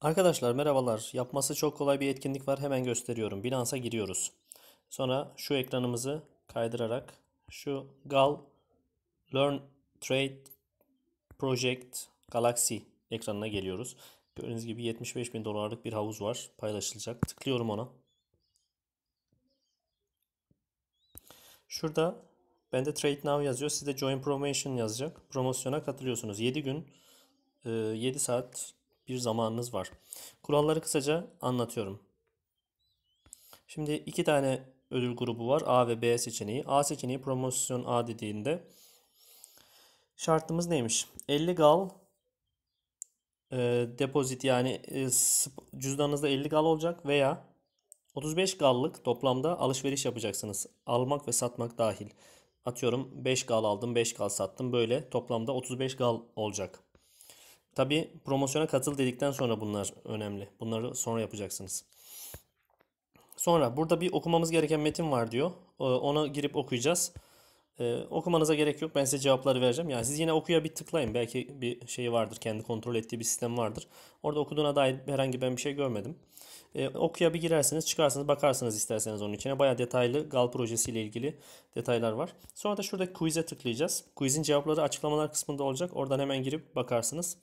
Arkadaşlar merhabalar. Yapması çok kolay bir etkinlik var. Hemen gösteriyorum. Binance'a giriyoruz. Sonra şu ekranımızı kaydırarak şu Gal Learn Trade Project Galaxy ekranına geliyoruz. Gördüğünüz gibi 75 bin dolarlık bir havuz var. Paylaşılacak. Tıklıyorum ona. Şurada bende Trade Now yazıyor. Sizde Join Promotion yazacak. Promosyona katılıyorsunuz. 7 gün 7 e, saat bir zamanınız var. Kuralları kısaca anlatıyorum. Şimdi iki tane ödül grubu var. A ve B seçeneği. A seçeneği promosyon A dediğinde şartımız neymiş? 50 gal e, depozit yani e, cüzdanınızda 50 gal olacak veya 35 gallık toplamda alışveriş yapacaksınız. Almak ve satmak dahil. Atıyorum 5 gal aldım 5 gal sattım böyle toplamda 35 gal olacak. Tabi promosyona katıl dedikten sonra bunlar önemli. Bunları sonra yapacaksınız. Sonra burada bir okumamız gereken metin var diyor. Ee, ona girip okuyacağız. Ee, okumanıza gerek yok. Ben size cevapları vereceğim. Yani siz yine okuya bir tıklayın. Belki bir şey vardır. Kendi kontrol ettiği bir sistem vardır. Orada okuduğuna dair herhangi ben bir şey görmedim. Ee, okuya bir girersiniz, çıkarsınız, bakarsınız isterseniz onun içine. Bayağı detaylı GAL projesiyle ilgili detaylar var. Sonra da şuradaki quiz'e tıklayacağız. Quiz'in cevapları açıklamalar kısmında olacak. Oradan hemen girip bakarsınız.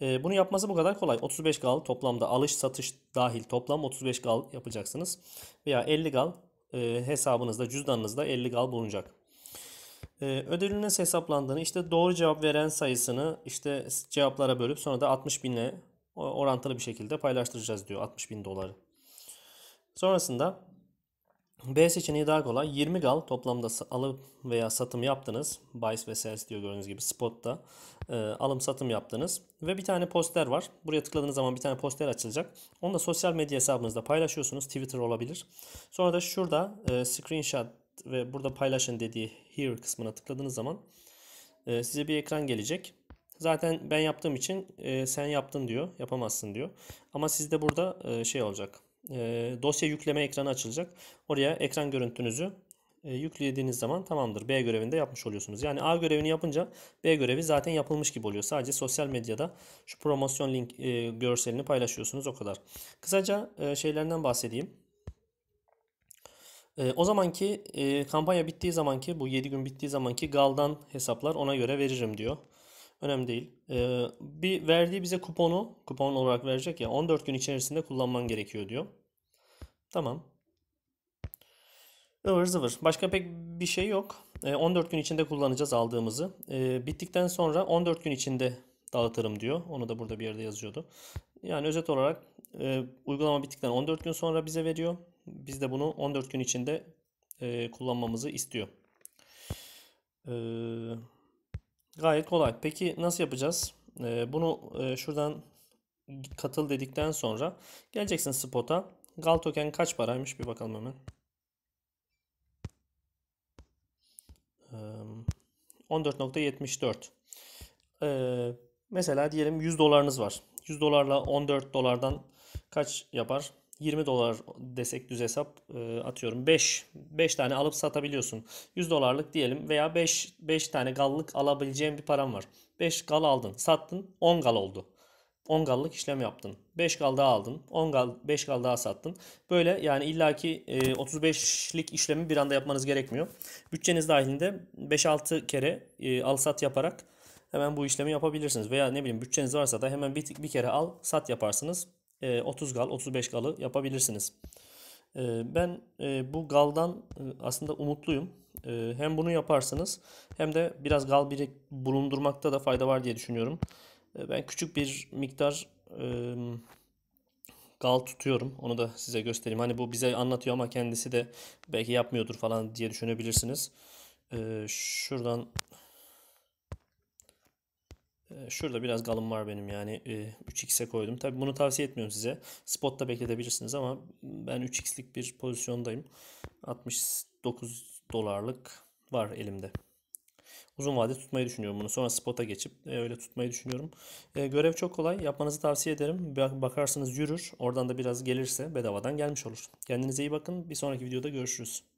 E, bunu yapması bu kadar kolay. 35 gal toplamda alış satış dahil toplam 35 gal yapacaksınız. Veya 50 gal e, hesabınızda cüzdanınızda 50 gal bulunacak. E, ödülün nasıl hesaplandığını işte doğru cevap veren sayısını işte cevaplara bölüp sonra da 60 binle orantılı bir şekilde paylaştıracağız diyor 60 bin doları. Sonrasında B seçeneği daha kolay. 20 gal toplamda alım veya satım yaptınız. Buys ve Sell diyor gördüğünüz gibi spotta. E, alım satım yaptınız. Ve bir tane poster var. Buraya tıkladığınız zaman bir tane poster açılacak. Onu da sosyal medya hesabınızda paylaşıyorsunuz. Twitter olabilir. Sonra da şurada e, screenshot ve burada paylaşın dediği here kısmına tıkladığınız zaman e, size bir ekran gelecek. Zaten ben yaptığım için e, sen yaptın diyor. Yapamazsın diyor. Ama sizde burada e, şey olacak ee, dosya yükleme ekranı açılacak. Oraya ekran görüntünüzü e, yüklediğiniz zaman tamamdır. B görevinde yapmış oluyorsunuz. Yani A görevini yapınca B görevi zaten yapılmış gibi oluyor. Sadece sosyal medyada şu promosyon link e, görselini paylaşıyorsunuz o kadar. Kısaca e, şeylerden bahsedeyim. E, o zamanki e, kampanya bittiği zamanki bu 7 gün bittiği zamanki galdan hesaplar ona göre veririm diyor. Önemli değil. Ee, bir verdiği bize kuponu, kupon olarak verecek ya 14 gün içerisinde kullanman gerekiyor diyor. Tamam. Ivır zıvır. Başka pek bir şey yok. Ee, 14 gün içinde kullanacağız aldığımızı. Ee, bittikten sonra 14 gün içinde dağıtırım diyor. Onu da burada bir yerde yazıyordu. Yani özet olarak e, uygulama bittikten 14 gün sonra bize veriyor. Biz de bunu 14 gün içinde e, kullanmamızı istiyor. Eee Gayet kolay. Peki nasıl yapacağız? Ee, bunu e, şuradan katıl dedikten sonra geleceksin spota. Gal token kaç paraymış bir bakalım hemen. 14.74 ee, mesela diyelim 100 dolarınız var. 100 dolarla 14 dolardan kaç yapar? 20 dolar desek düz hesap e, atıyorum 5 5 tane alıp satabiliyorsun. 100 dolarlık diyelim veya 5 5 tane gallık alabileceğim bir param var. 5 gal aldın, sattın, 10 gal oldu. 10 gallık işlem yaptın. 5 gal daha aldın. 10 gal 5 gal daha sattın. Böyle yani illaki e, 35'lik işlemi bir anda yapmanız gerekmiyor. Bütçeniz dahilinde 5-6 kere e, al sat yaparak hemen bu işlemi yapabilirsiniz. Veya ne bileyim bütçeniz varsa da hemen bir, bir kere al sat yaparsınız. 30 e, gal 35 galı yapabilirsiniz. E, ben e, bu galdan aslında umutluyum. Hem bunu yaparsınız hem de biraz gal birik bulundurmakta da fayda var diye düşünüyorum. Ben küçük bir miktar gal tutuyorum. Onu da size göstereyim. Hani bu bize anlatıyor ama kendisi de belki yapmıyordur falan diye düşünebilirsiniz. Şuradan ee, şurada biraz galım var benim yani 3x'e e, koydum. Tabi bunu tavsiye etmiyorum size. Spot'ta bekletebilirsiniz ama ben 3x'lik bir pozisyondayım. 69 dolarlık var elimde. Uzun vade tutmayı düşünüyorum bunu. Sonra spot'a geçip e, öyle tutmayı düşünüyorum. E, görev çok kolay. Yapmanızı tavsiye ederim. Bakarsınız yürür. Oradan da biraz gelirse bedavadan gelmiş olur. Kendinize iyi bakın. Bir sonraki videoda görüşürüz.